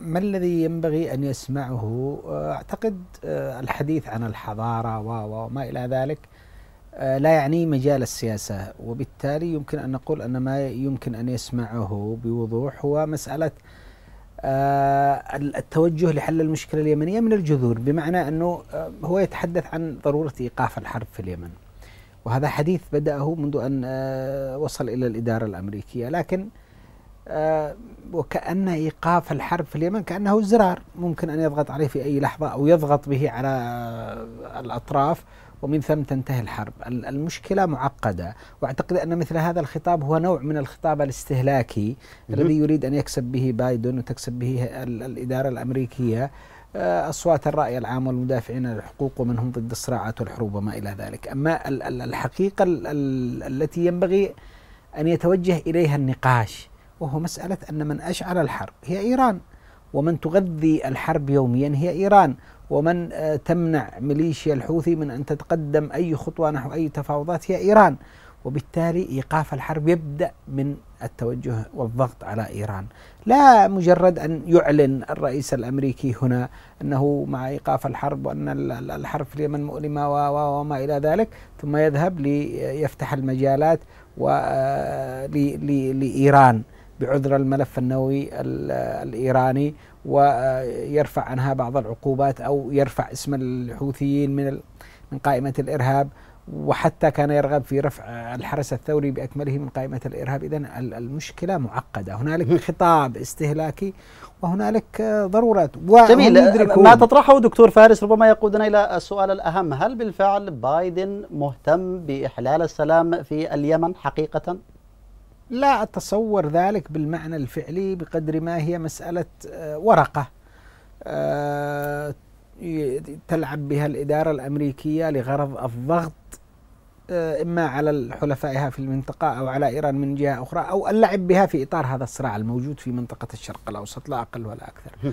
ما الذي ينبغي أن يسمعه آه، أعتقد آه، الحديث عن الحضارة وما إلى ذلك آه، لا يعني مجال السياسة وبالتالي يمكن أن نقول أن ما يمكن أن يسمعه بوضوح هو مسألة التوجه لحل المشكلة اليمنية من الجذور بمعنى أنه هو يتحدث عن ضرورة إيقاف الحرب في اليمن وهذا حديث بدأه منذ أن وصل إلى الإدارة الأمريكية لكن آه، وكأن إيقاف الحرب في اليمن كأنه زرار ممكن أن يضغط عليه في أي لحظة أو يضغط به على الأطراف ومن ثم تنتهي الحرب المشكلة معقدة وأعتقد أن مثل هذا الخطاب هو نوع من الخطاب الاستهلاكي الذي يريد أن يكسب به بايدن وتكسب به الإدارة الأمريكية آه، أصوات الرأي العام والمدافعين عن الحقوق ومنهم ضد الصراعات والحروب وما إلى ذلك أما الحقيقة التي ينبغي أن يتوجه إليها النقاش وهو مسألة أن من أشعل الحرب هي إيران ومن تغذي الحرب يوميا هي إيران ومن آه، تمنع ميليشيا الحوثي من أن تتقدم أي خطوة نحو أي تفاوضات هي إيران وبالتالي إيقاف الحرب يبدأ من التوجه والضغط على إيران لا مجرد أن يعلن الرئيس الأمريكي هنا أنه مع إيقاف الحرب وأن الحرب في اليمن مؤلمة وما إلى ذلك ثم يذهب ليفتح المجالات آه، لإيران بعذر الملف النووي الإيراني ويرفع عنها بعض العقوبات أو يرفع اسم الحوثيين من من قائمة الإرهاب وحتى كان يرغب في رفع الحرس الثوري بأكمله من قائمة الإرهاب إذا المشكلة معقدة هنالك خطاب استهلاكي وهنالك ضرورات جميل ما تطرحه دكتور فارس ربما يقودنا إلى السؤال الأهم هل بالفعل بايدن مهتم بإحلال السلام في اليمن حقيقة؟ لا أتصور ذلك بالمعنى الفعلي بقدر ما هي مسألة آه، ورقة آه، تلعب بها الإدارة الأمريكية لغرض الضغط آه، إما على حلفائها في المنطقة أو على إيران من جهة أخرى أو اللعب بها في إطار هذا الصراع الموجود في منطقة الشرق الأوسط لا أقل ولا أكثر